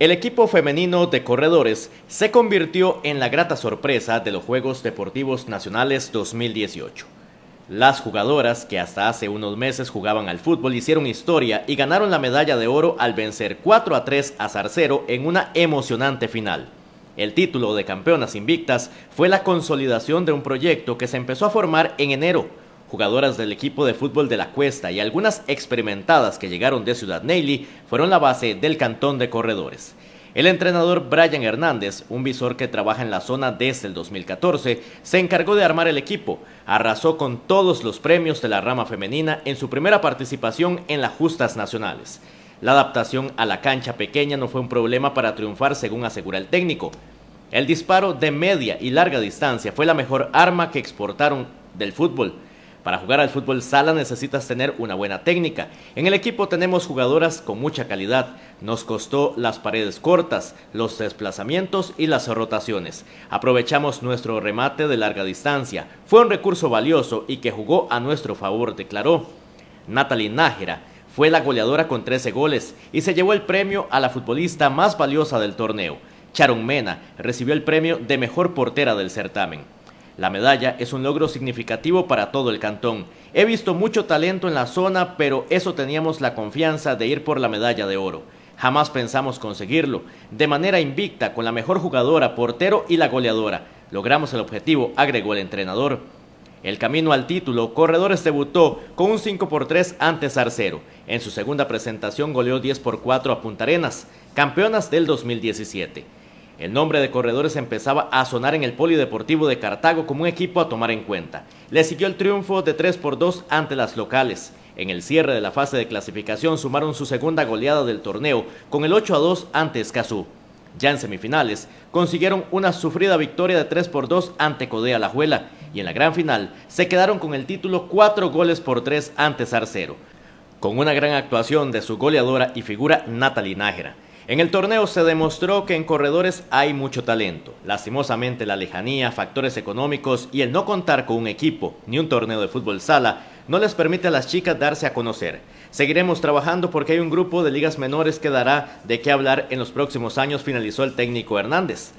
El equipo femenino de corredores se convirtió en la grata sorpresa de los Juegos Deportivos Nacionales 2018. Las jugadoras que hasta hace unos meses jugaban al fútbol hicieron historia y ganaron la medalla de oro al vencer 4 a 3 a Zarcero en una emocionante final. El título de campeonas invictas fue la consolidación de un proyecto que se empezó a formar en enero Jugadoras del equipo de fútbol de la Cuesta y algunas experimentadas que llegaron de Ciudad Neily fueron la base del cantón de corredores. El entrenador Brian Hernández, un visor que trabaja en la zona desde el 2014, se encargó de armar el equipo. Arrasó con todos los premios de la rama femenina en su primera participación en las justas nacionales. La adaptación a la cancha pequeña no fue un problema para triunfar, según asegura el técnico. El disparo de media y larga distancia fue la mejor arma que exportaron del fútbol. Para jugar al fútbol sala necesitas tener una buena técnica. En el equipo tenemos jugadoras con mucha calidad. Nos costó las paredes cortas, los desplazamientos y las rotaciones. Aprovechamos nuestro remate de larga distancia. Fue un recurso valioso y que jugó a nuestro favor, declaró. Natalie Nájera fue la goleadora con 13 goles y se llevó el premio a la futbolista más valiosa del torneo. Charon Mena recibió el premio de mejor portera del certamen. La medalla es un logro significativo para todo el cantón. He visto mucho talento en la zona, pero eso teníamos la confianza de ir por la medalla de oro. Jamás pensamos conseguirlo. De manera invicta, con la mejor jugadora, portero y la goleadora. Logramos el objetivo, agregó el entrenador. El camino al título, Corredores debutó con un 5 por 3 ante Zarcero. En su segunda presentación goleó 10 por 4 a Punta Arenas, campeonas del 2017. El nombre de Corredores empezaba a sonar en el Polideportivo de Cartago como un equipo a tomar en cuenta. Le siguió el triunfo de 3 por 2 ante las locales. En el cierre de la fase de clasificación sumaron su segunda goleada del torneo con el 8 a 2 ante Escazú. Ya en semifinales consiguieron una sufrida victoria de 3 por 2 ante Codea lajuela y en la gran final se quedaron con el título 4 goles por 3 ante Sarcero. con una gran actuación de su goleadora y figura Natalie Nájera. En el torneo se demostró que en corredores hay mucho talento. Lastimosamente la lejanía, factores económicos y el no contar con un equipo ni un torneo de fútbol sala no les permite a las chicas darse a conocer. Seguiremos trabajando porque hay un grupo de ligas menores que dará de qué hablar en los próximos años, finalizó el técnico Hernández.